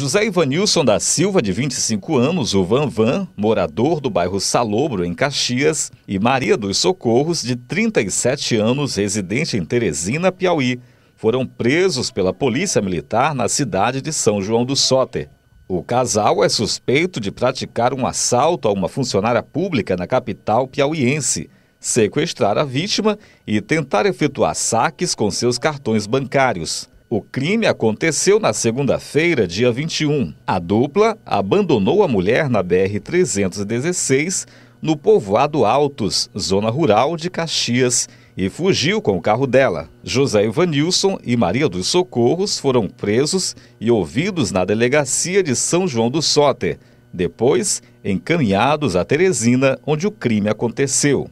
José Ivanilson da Silva, de 25 anos, o Van Van, morador do bairro Salobro, em Caxias, e Maria dos Socorros, de 37 anos, residente em Teresina, Piauí, foram presos pela Polícia Militar na cidade de São João do Soter. O casal é suspeito de praticar um assalto a uma funcionária pública na capital piauiense, sequestrar a vítima e tentar efetuar saques com seus cartões bancários. O crime aconteceu na segunda-feira, dia 21. A dupla abandonou a mulher na BR-316, no povoado Altos, zona rural de Caxias, e fugiu com o carro dela. José Ivanilson e Maria dos Socorros foram presos e ouvidos na delegacia de São João do Soter, depois encaminhados a Teresina, onde o crime aconteceu.